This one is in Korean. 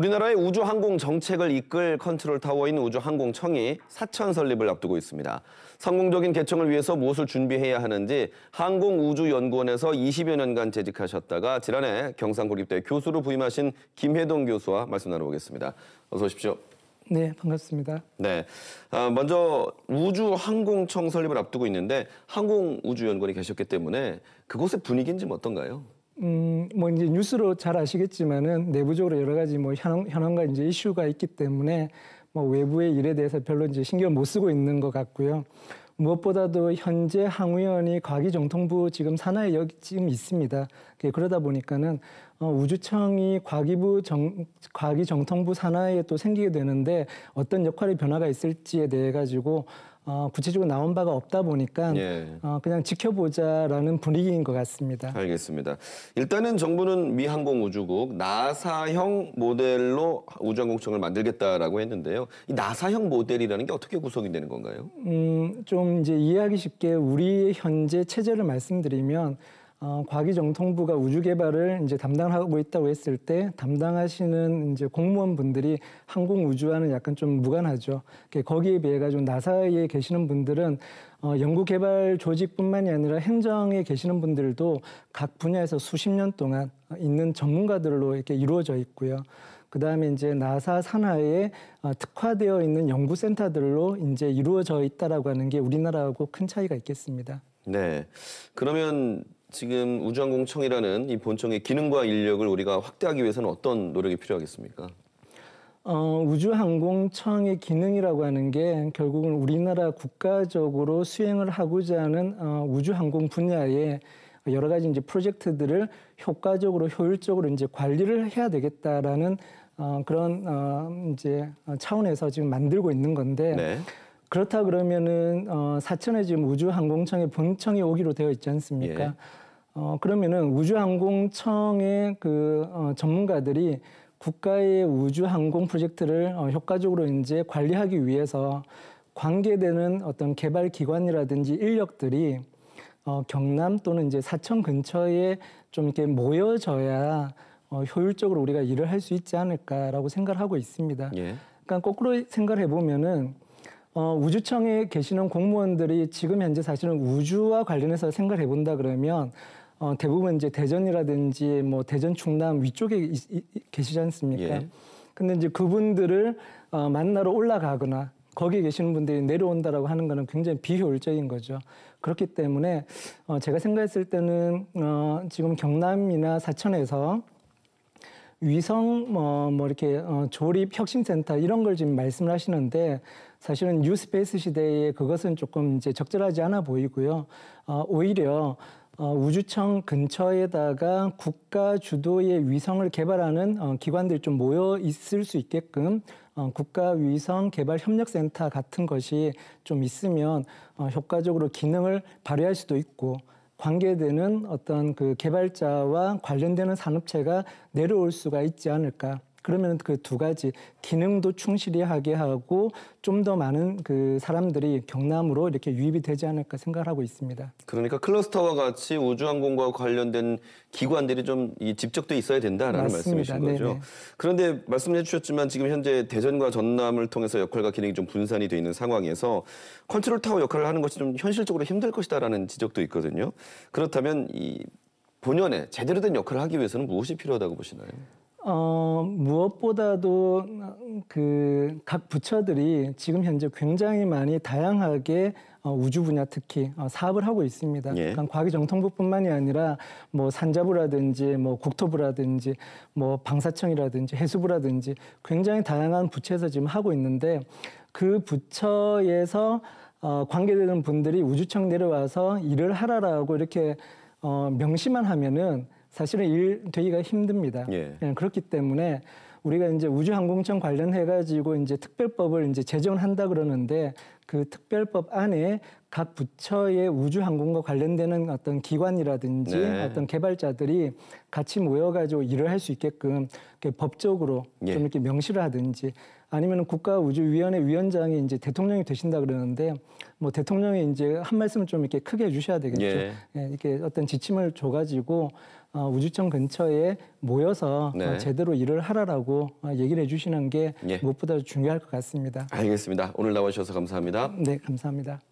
우리나라의 우주항공 정책을 이끌 컨트롤타워인 우주항공청이 사천 설립을 앞두고 있습니다. 성공적인 개청을 위해서 무엇을 준비해야 하는지 항공우주연구원에서 20여 년간 재직하셨다가 지난해 경상고립대 교수로 부임하신 김혜동 교수와 말씀 나눠보겠습니다. 어서 오십시오. 네, 반갑습니다. 네, 아, 먼저 우주항공청 설립을 앞두고 있는데 항공우주연구원이 계셨기 때문에 그곳의 분위기는 좀 어떤가요? 음, 뭐 이제 뉴스로 잘 아시겠지만은 내부적으로 여러 가지 뭐 현황, 현황과 이제 이슈가 있기 때문에 뭐 외부의 일에 대해서 별로 이제 신경 못 쓰고 있는 것 같고요. 무엇보다도 현재 항우연이 과기정통부 지금 산하에 여기 지금 있습니다. 예, 그러다 보니까는 어, 우주청이 과기부 정, 과기정통부 산하에 또 생기게 되는데 어떤 역할의 변화가 있을지에 대해 가지고 어, 구체적으로 나온 바가 없다 보니까 예. 어, 그냥 지켜보자라는 분위기인 것 같습니다. 알겠습니다. 일단은 정부는 미 항공우주국 나사형 모델로 우주항공청을 만들겠다라고 했는데요. 이 나사형 모델이라는 게 어떻게 구성이 되는 건가요? 음, 좀 이제 이해하기 쉽게 우리 현재 체제를 말씀드리면 어, 과기정통부가 우주 개발을 이제 담당하고 있다고 했을 때 담당하시는 이제 공무원분들이 항공 우주와는 약간 좀 무관하죠. 거기에 비해 가지고 나사에 계시는 분들은 어, 연구개발 조직뿐만이 아니라 행정에 계시는 분들도 각 분야에서 수십 년 동안 있는 전문가들로 이렇게 이루어져 있고요. 그 다음에 이제 나사 산하에 어, 특화되어 있는 연구센터들로 이제 이루어져 있다라고 하는 게 우리나라하고 큰 차이가 있겠습니다. 네. 그러면 지금 우주항공청이라는 이 본청의 기능과 인력을 우리가 확대하기 위해서는 어떤 노력이 필요하겠습니까? 어, 우주항공청의 기능이라고 하는 게 결국은 우리나라 국가적으로 수행을 하고자 하는 어, 우주항공 분야의 여러 가지 이제 프로젝트들을 효과적으로 효율적으로 이제 관리를 해야 되겠다라는 어, 그런 어, 이제 차원에서 지금 만들고 있는 건데 네. 그렇다 그러면은 어, 사천에 지금 우주항공청의 본청이 오기로 되어 있지 않습니까? 예. 어, 그러면은 우주항공청의 그 어, 전문가들이 국가의 우주항공 프로젝트를 어, 효과적으로 이제 관리하기 위해서 관계되는 어떤 개발 기관이라든지 인력들이 어, 경남 또는 이제 사천 근처에 좀 이렇게 모여져야 어, 효율적으로 우리가 일을 할 수 있지 않을까라고 생각 하고 있습니다. 예. 그러니까 거꾸로 생각해 보면은 어, 우주청에 계시는 공무원들이 지금 현재 사실은 우주와 관련해서 생각해 본다 그러면 어, 대부분 이제 대전이라든지 뭐 대전 충남 위쪽에 이, 이, 계시지 않습니까? 예. 근데 이제 그분들을 어, 만나러 올라가거나 거기에 계시는 분들이 내려온다라고 하는 거는 굉장히 비효율적인 거죠. 그렇기 때문에 어, 제가 생각했을 때는 어, 지금 경남이나 사천에서 위성 뭐, 뭐 이렇게 어, 조립 혁신센터 이런 걸 지금 말씀을 하시는데 사실은 뉴스페이스 시대에 그것은 조금 이제 적절하지 않아 보이고요. 어, 오히려 어, 우주청 근처에다가 국가 주도의 위성을 개발하는 어, 기관들좀 모여 있을 수 있게끔 어, 국가 위성 개발 협력센터 같은 것이 좀 있으면 어, 효과적으로 기능을 발휘할 수도 있고 관계되는 어떤 그 개발자와 관련되는 산업체가 내려올 수가 있지 않을까. 그러면 그 두 가지 기능도 충실히 하게 하고 좀 더 많은 그 사람들이 경남으로 이렇게 유입이 되지 않을까 생각하고 있습니다. 그러니까 클러스터와 같이 우주항공과 관련된 기관들이 좀 집적돼 있어야 된다라는 맞습니다. 말씀이신 거죠. 네네. 그런데 말씀해 주셨지만 지금 현재 대전과 전남을 통해서 역할과 기능이 좀 분산이 돼 있는 상황에서 컨트롤 타워 역할을 하는 것이 좀 현실적으로 힘들 것이다라는 지적도 있거든요. 그렇다면 이 본연의 제대로 된 역할을 하기 위해서는 무엇이 필요하다고 보시나요? 어, 무엇보다도 그 각 부처들이 지금 현재 굉장히 많이 다양하게 어, 우주 분야 특히 어, 사업을 하고 있습니다. 예. 그러니까 과기정통부뿐만이 아니라 뭐 산자부라든지 뭐 국토부라든지 뭐 방사청이라든지 해수부라든지 굉장히 다양한 부처에서 지금 하고 있는데 그 부처에서 어, 관계되는 분들이 우주청 내려와서 일을 하라라고 이렇게 어, 명시만 하면은 사실은 일 되기가 힘듭니다. 예. 예. 그렇기 때문에 우리가 이제 우주항공청 관련해 가지고 이제 특별법을 이제 제정한다 그러는데 그 특별법 안에 각 부처의 우주항공과 관련되는 어떤 기관이라든지 네. 어떤 개발자들이 같이 모여가지고 일을 할 수 있게끔 법적으로 예. 좀 이렇게 명시를 하든지 아니면 국가우주위원회 위원장이 이제 대통령이 되신다 그러는데 뭐 대통령이 이제 한 말씀을 좀 이렇게 크게 해주셔야 되겠죠. 예. 예, 이렇게 어떤 지침을 줘가지고 어, 우주청 근처에 모여서 어, 네. 어, 제대로 일을 하라라고 어, 얘기를 해주시는 게 예. 무엇보다 중요할 것 같습니다. 알겠습니다. 오늘 나와주셔서 감사합니다. 감사합니다. 네, 감사합니다.